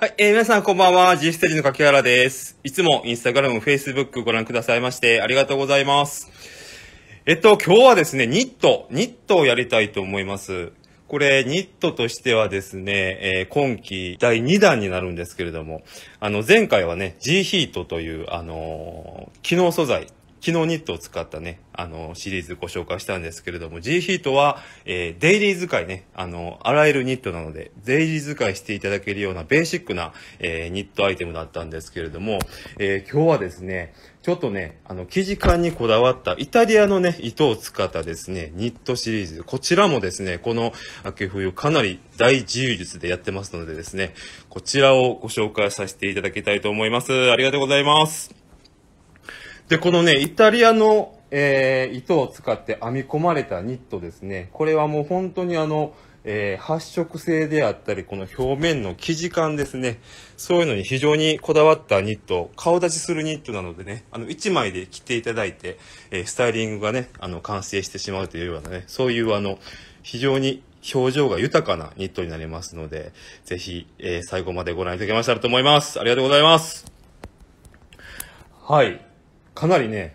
はい、えー、皆さんこんばんは。G ステージの柿原です。いつもインスタグラム、フェイスブックご覧くださいまして、ありがとうございます。えっと、今日はですね、ニット、ニットをやりたいと思います。これ、ニットとしてはですね、えー、今季第2弾になるんですけれども、あの、前回はね、G ヒートという、あのー、機能素材昨日ニットを使ったね、あの、シリーズご紹介したんですけれども、G ヒートは、えー、デイリー使いね、あの、あらゆるニットなので、デイリー使いしていただけるようなベーシックな、えー、ニットアイテムだったんですけれども、えー、今日はですね、ちょっとね、あの、生地感にこだわった、イタリアのね、糸を使ったですね、ニットシリーズ。こちらもですね、この秋冬かなり大自由術でやってますのでですね、こちらをご紹介させていただきたいと思います。ありがとうございます。で、このね、イタリアの、えー、糸を使って編み込まれたニットですね。これはもう本当にあの、えー、発色性であったり、この表面の生地感ですね。そういうのに非常にこだわったニット、顔立ちするニットなのでね、あの、1枚で着ていただいて、えー、スタイリングがね、あの、完成してしまうというようなね、そういうあの、非常に表情が豊かなニットになりますので、ぜひ、えー、最後までご覧いただけましたらと思います。ありがとうございます。はい。かなりね、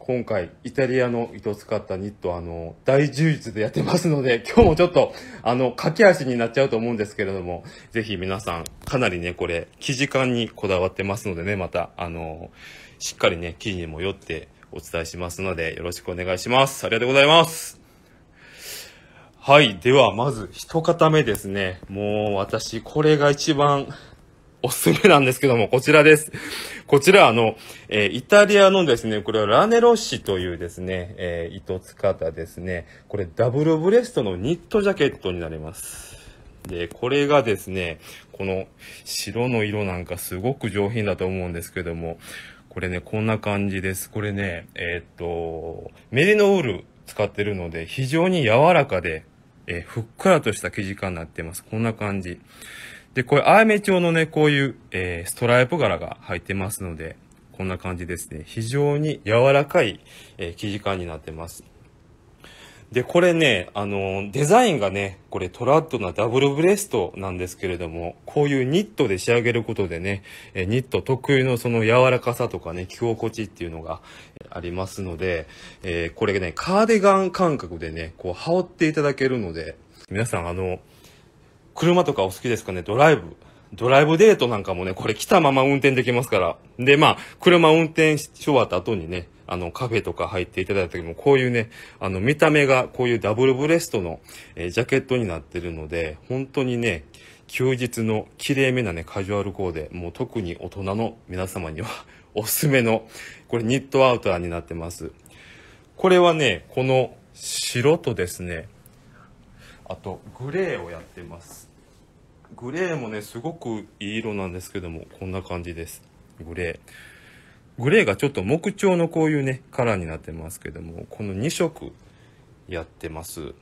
今回、イタリアの糸を使ったニット、あの、大充実でやってますので、今日もちょっと、あの、駆け足になっちゃうと思うんですけれども、ぜひ皆さん、かなりね、これ、生地感にこだわってますのでね、また、あの、しっかりね、生地にもよってお伝えしますので、よろしくお願いします。ありがとうございます。はい。では、まず、一方目ですね。もう、私、これが一番、おすすめなんですけども、こちらです。こちら、あの、えー、イタリアのですね、これはラネロッシというですね、えー、糸使ったですね、これダブルブレストのニットジャケットになります。で、これがですね、この白の色なんかすごく上品だと思うんですけども、これね、こんな感じです。これね、えー、っと、メリノウール使ってるので、非常に柔らかで、えー、ふっくらとした生地感になってます。こんな感じ。で、これ、アーメ調のね、こういう、えー、ストライプ柄が入ってますので、こんな感じですね。非常に柔らかい、えー、生地感になってます。で、これね、あの、デザインがね、これトラッドなダブルブレストなんですけれども、こういうニットで仕上げることでね、えニット特有のその柔らかさとかね、着心地っていうのがありますので、えー、これね、カーディガン感覚でね、こう羽織っていただけるので、皆さんあの、車とかお好きですかねドライブ。ドライブデートなんかもね、これ来たまま運転できますから。で、まあ、車運転し終わった後にね、あの、カフェとか入っていただいた時も、こういうね、あの、見た目がこういうダブルブレストの、えー、ジャケットになってるので、本当にね、休日の綺麗めなね、カジュアルコーデ、もう特に大人の皆様には おすすめの、これニットアウターになってます。これはね、この白とですね、あとグレーをやってます。グレーもね、すごくいい色なんですけども、こんな感じです。グレー。グレーがちょっと木調のこういうね、カラーになってますけども、この2色やってます。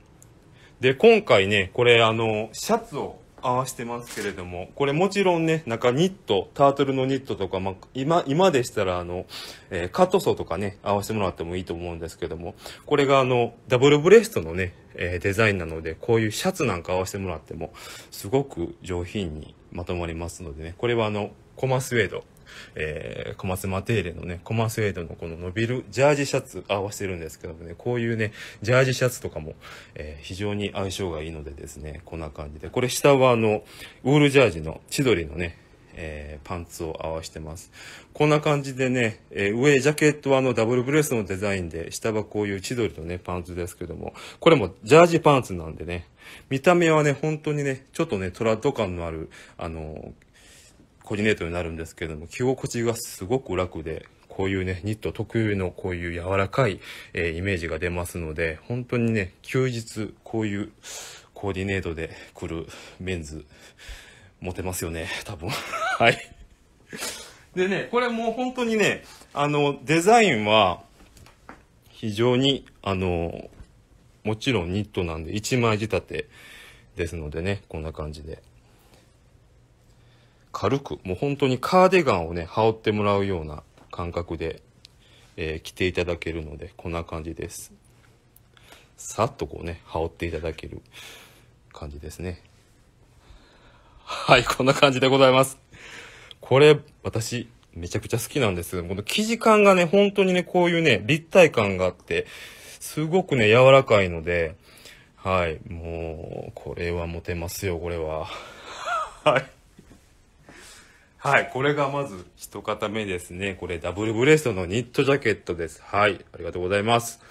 で、今回ね、これあの、シャツを合わせてますけれども、これもちろんね、中ニット、タートルのニットとか、まあ、今、今でしたらあの、えー、カットソーとかね、合わせてもらってもいいと思うんですけども、これがあの、ダブルブレストのね、えー、デザインなので、こういうシャツなんか合わせてもらっても、すごく上品にまとまりますのでね、これはあの、コマスウェードえー、コママテーレのね、コマェエドのこの伸びるジャージシャツ合わせてるんですけどもね、こういうね、ジャージシャツとかも、えー、非常に相性がいいのでですね、こんな感じで。これ下はあの、ウールジャージの千鳥のね、えー、パンツを合わしてます。こんな感じでね、えー、上ジャケットはあのダブルブレスのデザインで、下はこういう千鳥のね、パンツですけども、これもジャージパンツなんでね、見た目はね、本当にね、ちょっとね、トラッド感のある、あの、コーディネートになるんですけども、着心地がすごく楽で、こういうね、ニット特有のこういう柔らかい、えー、イメージが出ますので、本当にね、休日、こういうコーディネートで来るメンズ、モテますよね、多分。はい。でね、これもう本当にね、あの、デザインは、非常に、あの、もちろんニットなんで、1枚仕立てですのでね、こんな感じで。軽く、もう本当にカーディガンをね、羽織ってもらうような感覚で、えー、着ていただけるので、こんな感じです。さっとこうね、羽織っていただける感じですね。はい、こんな感じでございます。これ、私、めちゃくちゃ好きなんです。この生地感がね、本当にね、こういうね、立体感があって、すごくね、柔らかいので、はい、もう、これはモテますよ、これは。はい。はい、これがまず一型目ですね。これダブルブレストのニットジャケットです。はい、ありがとうございます。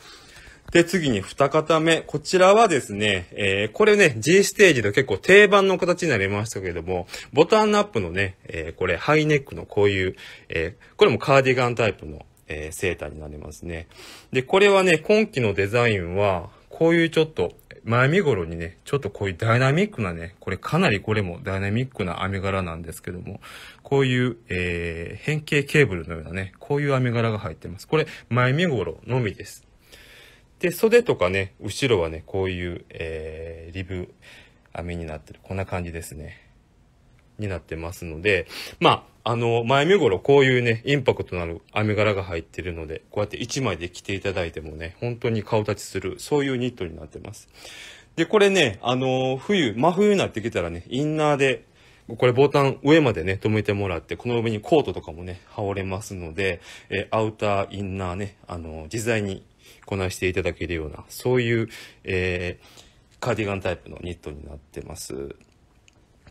で、次に二方目。こちらはですね、えー、これね、G ステージの結構定番の形になりましたけれども、ボタンアップのね、えー、これハイネックのこういう、えー、これもカーディガンタイプの、えー、セーターになりますね。で、これはね、今季のデザインは、こういうちょっと、前身頃にね、ちょっとこういうダイナミックなね、これかなりこれもダイナミックな網柄なんですけども、こういう、えー、変形ケーブルのようなね、こういう網柄が入ってます。これ、前身頃のみです。で、袖とかね、後ろはね、こういう、えー、リブ編みになってる。こんな感じですね。になってますので、まあ、あの、前身頃こういうね、インパクトのあるみ柄が入ってるので、こうやって1枚で着ていただいてもね、本当に顔立ちする、そういうニットになってます。で、これね、あの、冬、真冬になってきたらね、インナーでこれボタン上までね、止めてもらって、この上にコートとかもね、羽織れますので、えアウター、インナーね、あの自在にこなしていただけるような、そういう、えー、カーディガンタイプのニットになってます。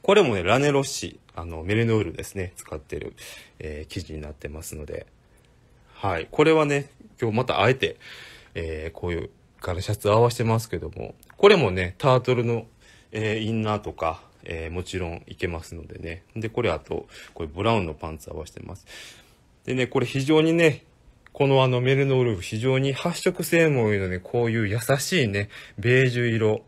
これもね、ラネロッシ、あの、メルノールですね、使ってる、えー、生地になってますので、はい。これはね、今日またあえて、えー、こういうガラシャツ合わせてますけども、これもね、タートルの、えー、インナーとか、えー、もちろんいけますのでね。で、これあと、これブラウンのパンツ合わせてます。でね、これ非常にね、このあのメルノールフ非常に発色性も多いので、こういう優しいね、ベージュ色、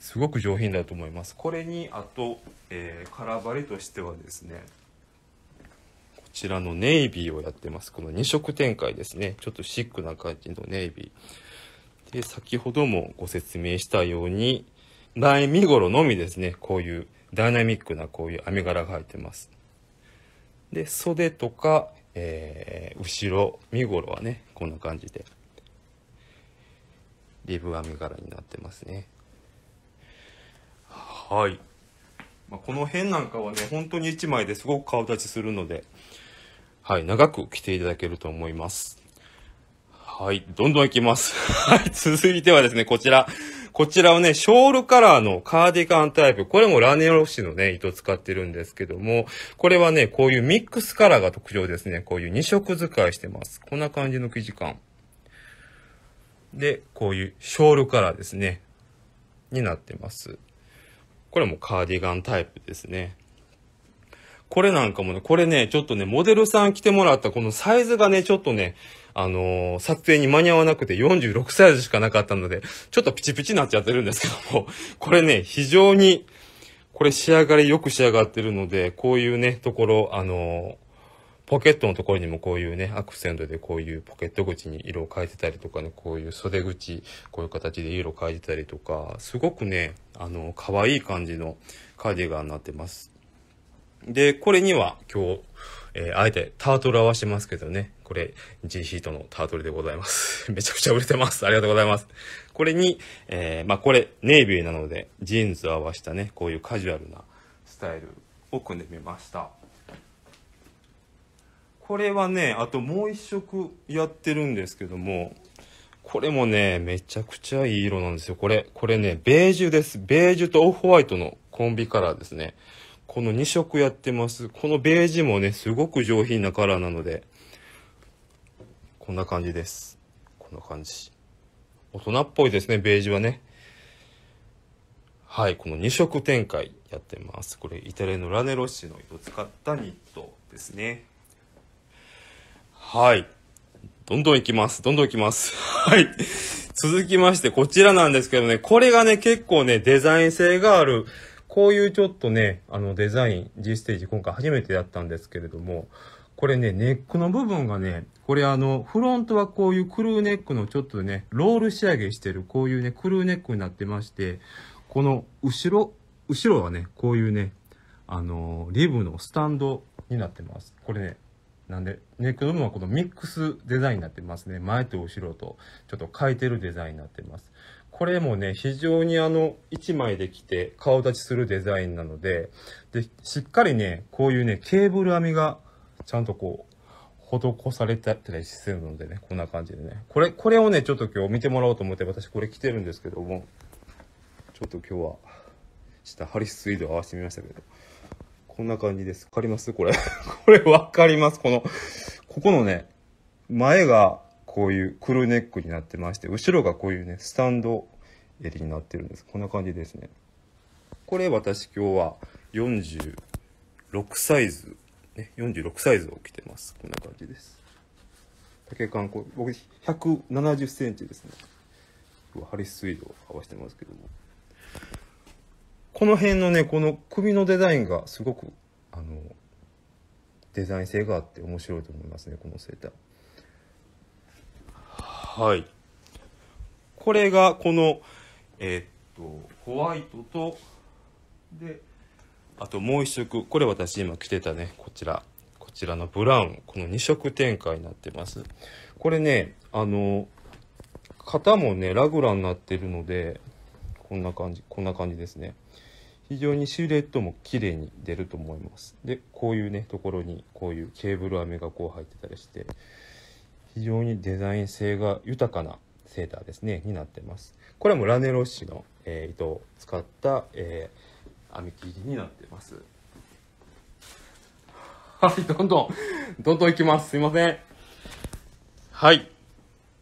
すごく上品だと思いますこれにあと、えー、カラーバリとしてはですねこちらのネイビーをやってますこの2色展開ですねちょっとシックな感じのネイビーで先ほどもご説明したように苗見頃のみですねこういうダイナミックなこういう編み柄が入ってますで袖とか、えー、後ろ身頃はねこんな感じでリブ編み柄になってますねはい、まあ、この辺なんかはね本当に1枚ですごく顔立ちするので、はい、長く着ていただけると思いますはいどんどんいきます はい続いてはですねこちらこちらをね、ショールカラーのカーディガンタイプ。これもラネロシのね、糸使ってるんですけども、これはね、こういうミックスカラーが特徴ですね。こういう2色使いしてます。こんな感じの生地感。で、こういうショールカラーですね。になってます。これもカーディガンタイプですね。これなんかもね、これね、ちょっとね、モデルさん来てもらったこのサイズがね、ちょっとね、あのー、撮影に間に合わなくて46サイズしかなかったので、ちょっとピチピチになっちゃってるんですけども、これね、非常に、これ仕上がりよく仕上がってるので、こういうね、ところ、あのーポケットのところにもこういうね、アクセントでこういうポケット口に色を変えてたりとかね、こういう袖口、こういう形で色を変えてたりとか、すごくね、あの、可愛い感じのカーディガンになってます。で、これには今日、えー、あえてタートル合わせますけどね、これ G ヒートのタートルでございます。めちゃくちゃ売れてます。ありがとうございます。これに、えー、まあこれネイビーなので、ジーンズを合わせたね、こういうカジュアルなスタイルを組んでみました。これはねあともう一色やってるんですけどもこれもねめちゃくちゃいい色なんですよこれこれねベージュですベージュとオフホワイトのコンビカラーですねこの2色やってますこのベージュもねすごく上品なカラーなのでこんな感じですこんな感じ大人っぽいですねベージュはねはいこの2色展開やってますこれイタリアのラネロッシの糸使ったニットですねはい。どんどんいきます。どんどんいきます。はい。続きまして、こちらなんですけどね、これがね、結構ね、デザイン性がある、こういうちょっとね、あの、デザイン、G ステージ、今回初めてやったんですけれども、これね、ネックの部分がね、これあの、フロントはこういうクルーネックのちょっとね、ロール仕上げしてる、こういうね、クルーネックになってまして、この後ろ、後ろはね、こういうね、あのー、リブのスタンドになってます。これね、なんで、ネックの部分はこのミックスデザインになってますね。前と後ろと、ちょっと変えてるデザインになってます。これもね、非常にあの、1枚できて顔立ちするデザインなので、で、しっかりね、こういうね、ケーブル編みが、ちゃんとこう、施されてたりするのでね、こんな感じでね。これ、これをね、ちょっと今日見てもらおうと思って、私これ着てるんですけども、ちょっと今日は、下ハリスイード合わせてみましたけど、こんな感じです。わかりますこれ これわかりますこの、ここのね、前がこういうクルーネックになってまして、後ろがこういうね、スタンド襟になってるんです。こんな感じですね。これ私今日は46サイズ、ね、46サイズを着てます。こんな感じです。竹こ光、僕170センチですね。ハリス水道合わせてますけども。この辺のね、この首のデザインがすごく、あの、デザイン性があって面白いと思いますね、このセーター。はい。これがこの、えー、っと、ホワイトと、で、あともう一色、これ私今着てたね、こちら。こちらのブラウン、この2色展開になってます。これね、あの、型もね、ラグラになってるので、こんな感じ、こんな感じですね。非常にシルエットも綺麗に出ると思いますでこういうねところにこういうケーブル編みがこう入ってたりして非常にデザイン性が豊かなセーターですねになってますこれもラネロッシの、えー、糸を使った、えー、編み切りになってます はいどんどんどんどんいきますすいませんはい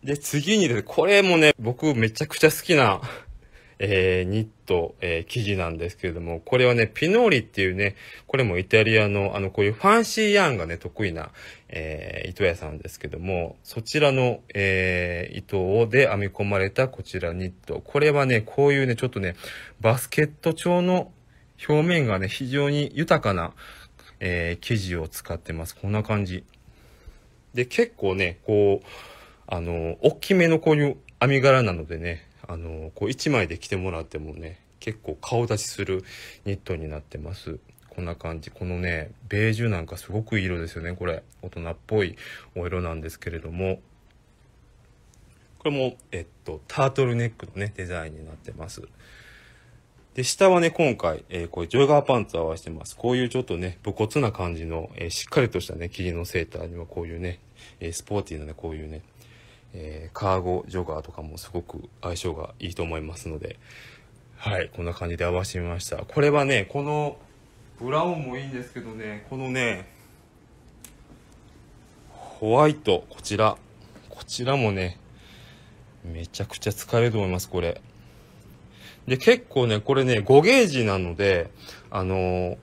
で次にですねこれもね僕めちゃくちゃ好きなえー、ニット、えー、生地なんですけれども、これはね、ピノーリっていうね、これもイタリアの、あの、こういうファンシーヤーンがね、得意な、えー、糸屋さんですけども、そちらの、えー、糸で編み込まれたこちらニット。これはね、こういうね、ちょっとね、バスケット調の表面がね、非常に豊かな、えー、生地を使ってます。こんな感じ。で、結構ね、こう、あの、大きめのこういう編み柄なのでね、あのこう1枚で着てもらってもね結構顔出しするニットになってますこんな感じこのねベージュなんかすごくいい色ですよねこれ大人っぽいお色なんですけれどもこれもえっとタートルネックのねデザインになってますで下はね今回、えー、これジョイガーパンツを合わせてますこういうちょっとね武骨な感じの、えー、しっかりとしたね霧のセーターにはこういうね、えスポーティーなねこういうねえー、カーゴ、ジョガーとかもすごく相性がいいと思いますので、はい、こんな感じで合わせてみました。これはね、このブラウンもいいんですけどね、このね、ホワイト、こちら、こちらもね、めちゃくちゃ使えると思います、これ。で、結構ね、これね、5ゲージなので、あのー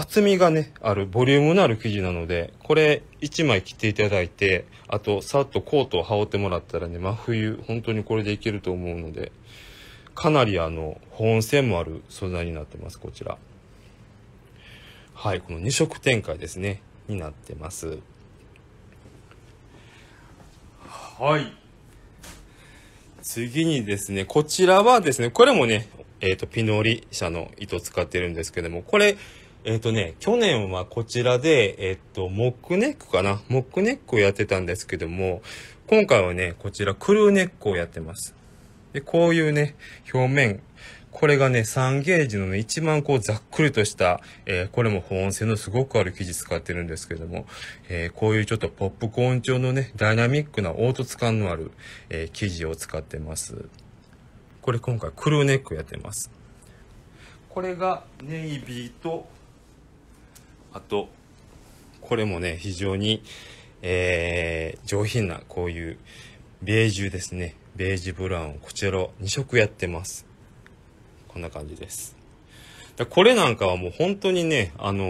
厚みがね、ある、ボリュームのある生地なので、これ1枚切っていただいて、あと、さっとコートを羽織ってもらったらね、真冬、本当にこれでいけると思うので、かなりあの、保温性もある素材になってます、こちら。はい、この2色展開ですね、になってます。はい。次にですね、こちらはですね、これもね、えっ、ー、と、ピノリ社の糸使ってるんですけども、これ、えっ、ー、とね、去年はこちらで、えっ、ー、と、モックネックかなモックネックをやってたんですけども、今回はね、こちらクルーネックをやってます。で、こういうね、表面、これがね、3ゲージのね、一番こうざっくりとした、えー、これも保温性のすごくある生地使ってるんですけども、えー、こういうちょっとポップコーン調のね、ダイナミックな凹凸感のある、えー、生地を使ってます。これ今回クルーネックやってます。これがネイビーとあと、これもね、非常に、えー、上品な、こういう、ベージュですね。ベージュブラウン、こちら2色やってます。こんな感じです。これなんかはもう本当にね、あの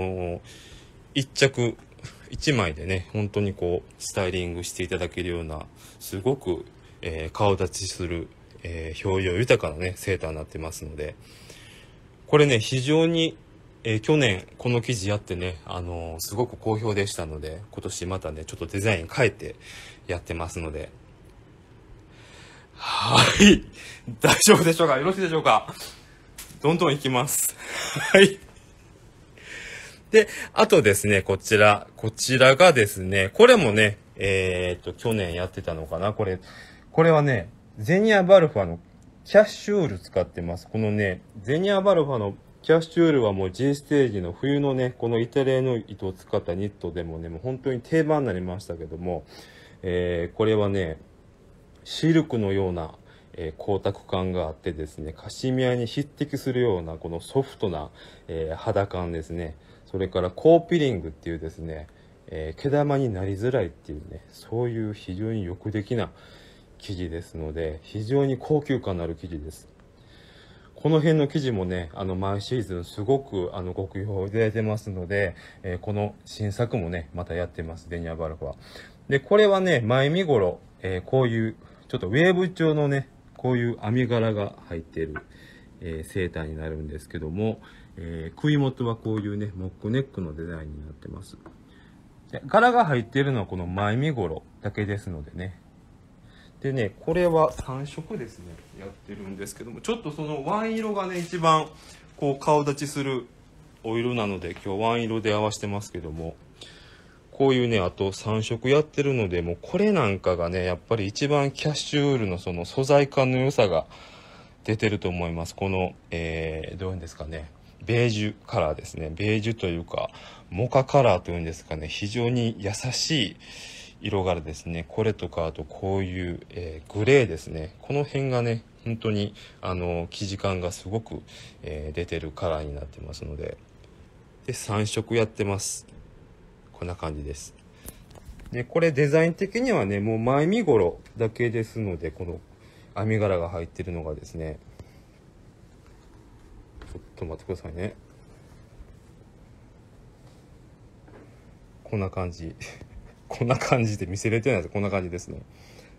ー、着、1枚でね、本当にこう、スタイリングしていただけるような、すごく、えー、顔立ちする、えー、表情豊かなね、セーターになってますので、これね、非常にえー、去年この記事やってね、あのー、すごく好評でしたので、今年またね、ちょっとデザイン変えてやってますので。はい。大丈夫でしょうかよろしいでしょうかどんどんいきます。はい。で、あとですね、こちら。こちらがですね、これもね、えー、っと、去年やってたのかなこれ、これはね、ゼニアバルファのキャッシュール使ってます。このね、ゼニアバルファのキャッシュウールはもう G ステージの冬のね、このイタリアの糸を使ったニットでもね、もう本当に定番になりましたけども、えー、これはね、シルクのような、えー、光沢感があってですね、カシミヤに匹敵するようなこのソフトな、えー、肌感ですね。それからコーピリングっていうですね、え毛玉になりづらいっていうね、そういう非常に欲的な生地ですので、非常に高級感のある生地です。この辺の記事もね、あの、毎シーズンすごく、あの、ご好評いただいてますので、えー、この新作もね、またやってます、デニアバルフは。で、これはね、前見頃、えー、こういう、ちょっとウェーブ調のね、こういう編み柄が入っている、えー、セーターになるんですけども、え首元はこういうね、モックネックのデザインになってます。柄が入っているのはこの前身頃だけですのでね、でねこれは3色ですねやってるんですけどもちょっとそのワイン色がね一番こう顔立ちするお色なので今日ワイン色で合わせてますけどもこういうねあと3色やってるのでもうこれなんかがねやっぱり一番キャッシュウールのその素材感の良さが出てると思いますこの、えー、どういうんですかねベージュカラーですねベージュというかモカカラーというんですかね非常に優しい色柄ですねこれとかあとこういう、えー、グレーですねこの辺がね本当にあの生地感がすごく、えー、出てるカラーになってますのでで3色やってますこんな感じですでこれデザイン的にはねもう前身頃だけですのでこの編み柄が入ってるのがですねちょっと待ってくださいねこんな感じこんな感じで見せれてないですこんな感じですね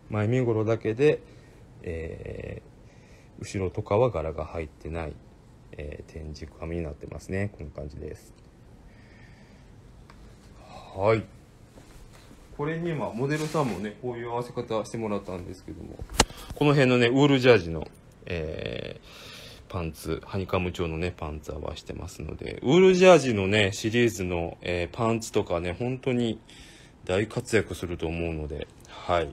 前身ごろだけで、えー、後ろとかは柄が入ってない、えー、展示紙になってますねこんな感じですはいこれに今モデルさんもねこういう合わせ方してもらったんですけどもこの辺のねウールジャージの、えー、パンツハニカム調のねパンツ合わしてますのでウールジャージのねシリーズの、えー、パンツとかね本当に大活躍すると思うので、はい。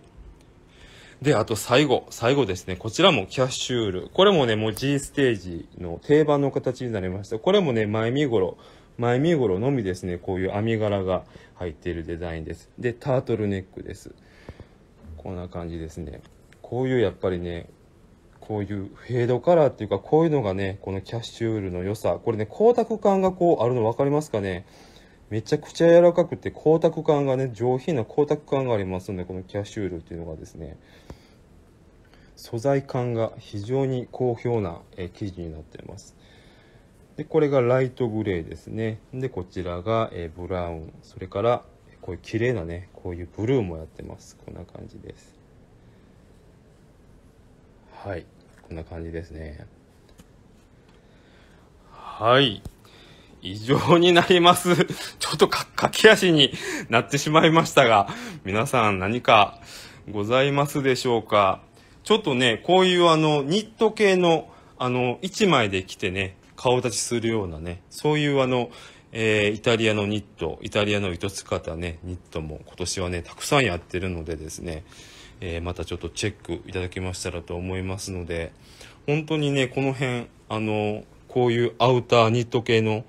で、あと最後、最後ですね。こちらもキャッシュール。これもね、もう G ステージの定番の形になりました。これもね、前身頃、前身頃のみですね、こういう編み柄が入っているデザインです。で、タートルネックです。こんな感じですね。こういうやっぱりね、こういうフェードカラーっていうか、こういうのがね、このキャッシュールの良さ。これね、光沢感がこうあるの分かりますかね。めちゃくちゃ柔らかくて光沢感がね上品な光沢感がありますのでこのキャシュールっていうのがですね素材感が非常に好評な生地になっていますでこれがライトグレーですねでこちらがブラウンそれからこういう綺麗なねこういうブルーもやってますこんな感じですはいこんな感じですねはい異常になります。ちょっとか、駆け足になってしまいましたが、皆さん何かございますでしょうかちょっとね、こういうあの、ニット系の、あの、1枚で着てね、顔立ちするようなね、そういうあの、えー、イタリアのニット、イタリアの糸使ったね、ニットも今年はね、たくさんやってるのでですね、えー、またちょっとチェックいただけましたらと思いますので、本当にね、この辺、あの、こういうアウターニット系の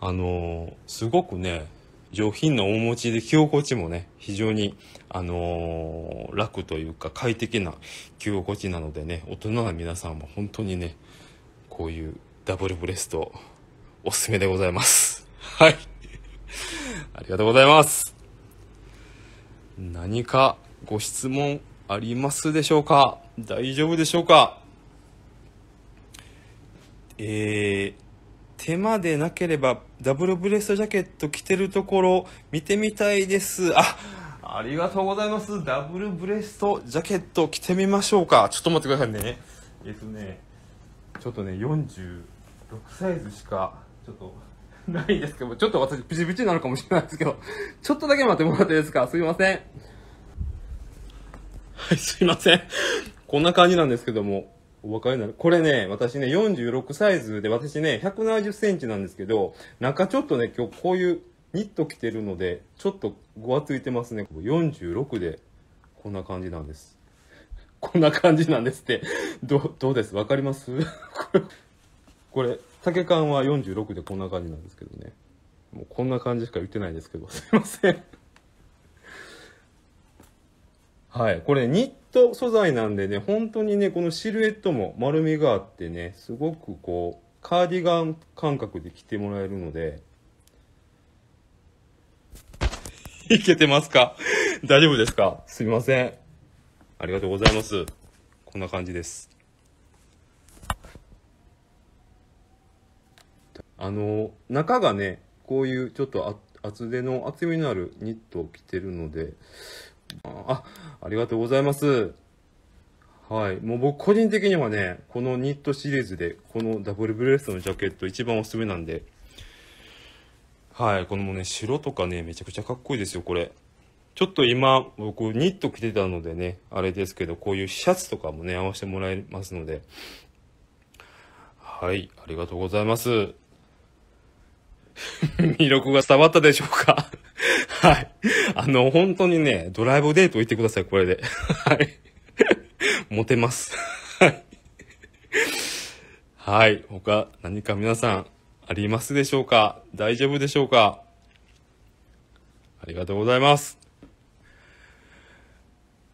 あのすごくね上品なお餅で着心地もね非常に、あの楽というか快適な着心地なのでね大人の皆さんも本当にねこういうダブルブレストおすすめでございます はいありがとうございます何かご質問ありますでしょうか大丈夫でしょうかえー手間でなければダブルブレストジャケット着てるところ見てみたいです。あ、ありがとうございます。ダブルブレストジャケット着てみましょうか。ちょっと待ってくださいね。えっとね、ちょっとね、46サイズしか、ちょっと、ないですけど、ちょっと私ピチピチになるかもしれないですけど、ちょっとだけ待ってもらっていいですかすいません。はい、すいません。こんな感じなんですけども、お分かなこれね、私ね、46サイズで、私ね、170センチなんですけど、中ちょっとね、今日こういうニット着てるので、ちょっとごわついてますね。46で、こんな感じなんです。こんな感じなんですって。ど、どうですわかります これ、竹缶は46でこんな感じなんですけどね。もうこんな感じしか言ってないですけど、すいません。はい。これ、ニット素材なんでね本当にねこのシルエットも丸みがあってねすごくこうカーディガン感覚で着てもらえるのでいけてますか 大丈夫ですかすみませんありがとうございますこんな感じですあの中がねこういうちょっと厚手の厚みのあるニットを着てるのであ、ありがとうございます。はい。もう僕個人的にはね、このニットシリーズで、このダブルブレストのジャケット一番おすすめなんで。はい。このもね、白とかね、めちゃくちゃかっこいいですよ、これ。ちょっと今、僕、ニット着てたのでね、あれですけど、こういうシャツとかもね、合わせてもらえますので。はい。ありがとうございます。魅力が伝わったでしょうか はい。あの、本当にね、ドライブデート行ってください、これで。はい。モテます。はい。はい。他、何か皆さん、ありますでしょうか大丈夫でしょうかありがとうございます。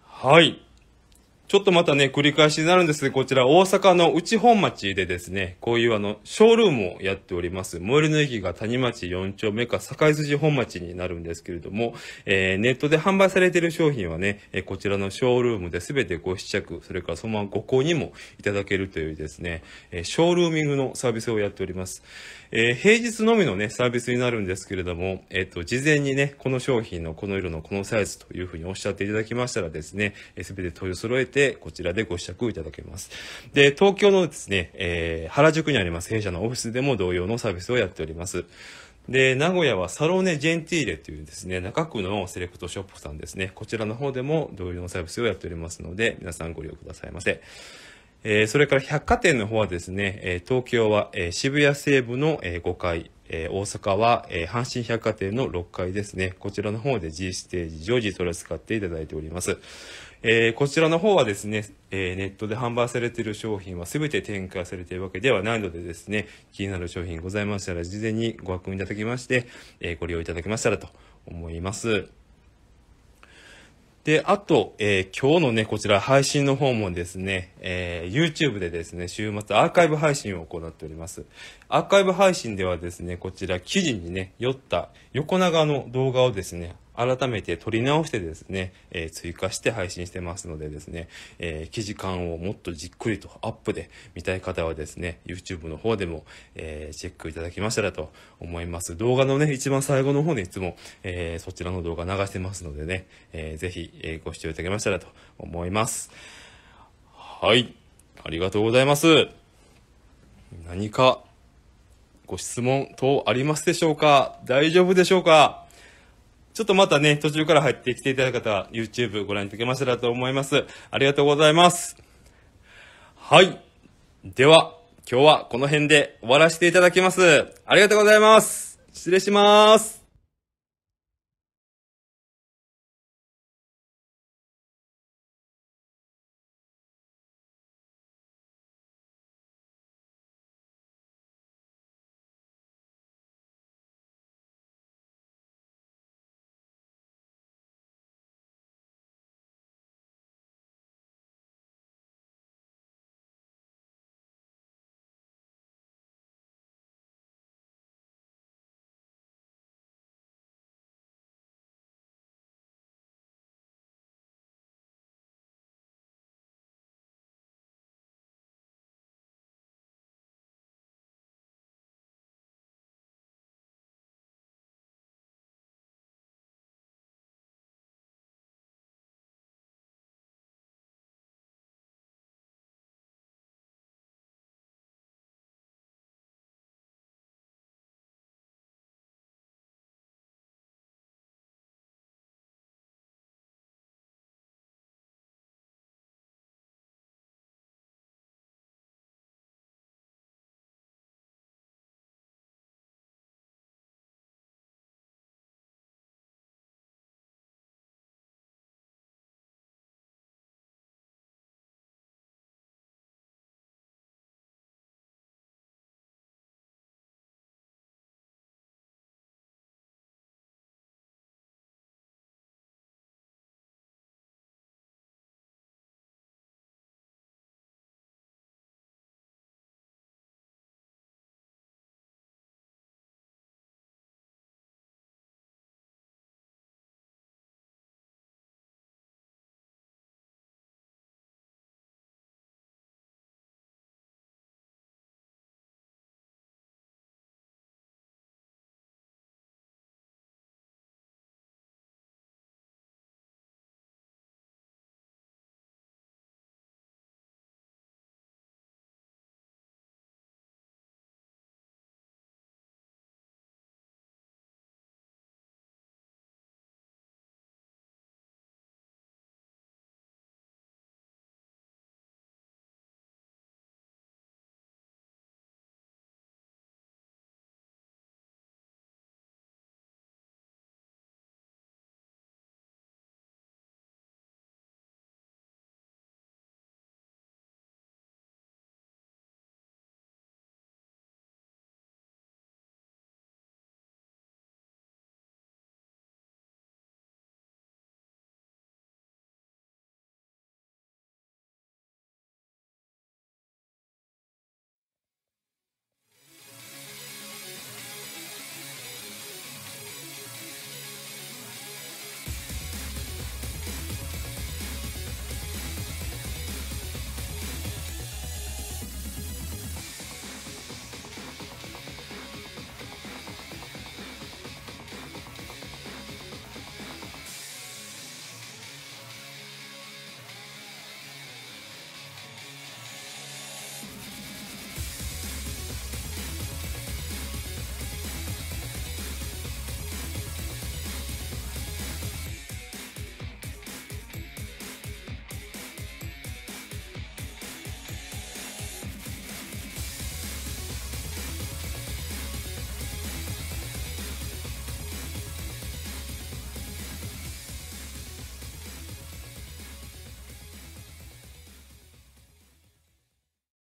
はい。ちょっとまたね、繰り返しになるんですが、こちら大阪の内本町でですね、こういうあの、ショールームをやっております。最寄りの駅が谷町4丁目か堺筋本町になるんですけれども、えー、ネットで販売されている商品はね、えー、こちらのショールームで全てご試着、それからそのままご購入もいただけるというですね、えー、ショールーミングのサービスをやっております。えー、平日のみのね、サービスになるんですけれども、えっ、と、事前にね、この商品のこの色のこのサイズというふうにおっしゃっていただきましたらですね、す、え、べ、て取り揃えて、こちらでご試着いただけます。で、東京のですね、えー、原宿にあります弊社のオフィスでも同様のサービスをやっております。で、名古屋はサローネ・ジェンティーレというですね、中区のセレクトショップさんですね、こちらの方でも同様のサービスをやっておりますので、皆さんご利用くださいませ。えー、それから百貨店の方はですね、えー、東京は、えー、渋谷西部の、え5階、え大阪は、え阪神百貨店の6階ですね。こちらの方で G ステージ常時それを使っていただいております。えこちらの方はですね、えネットで販売されている商品は全て展開されているわけではないのでですね、気になる商品ございましたら事前にご確認いただきまして、えご利用いただけましたらと思います。で、あと、えー、今日のね、こちら配信の方もですね、えー、YouTube でですね、週末アーカイブ配信を行っております。アーカイブ配信ではですね、こちら記事にね、寄った横長の動画をですね、改めて取り直してですね、えー、追加して配信してますのでですね、えー、記事感をもっとじっくりとアップで見たい方はですね、YouTube の方でも、えー、チェックいただきましたらと思います。動画のね、一番最後の方にいつも、えそちらの動画流してますのでね、えー、ぜひ、えご視聴いただけましたらと思います。はい。ありがとうございます。何かご質問等ありますでしょうか大丈夫でしょうかちょっとまたね、途中から入ってきていただいた方は、YouTube ご覧いただけましたらと思います。ありがとうございます。はい。では、今日はこの辺で終わらせていただきます。ありがとうございます。失礼します。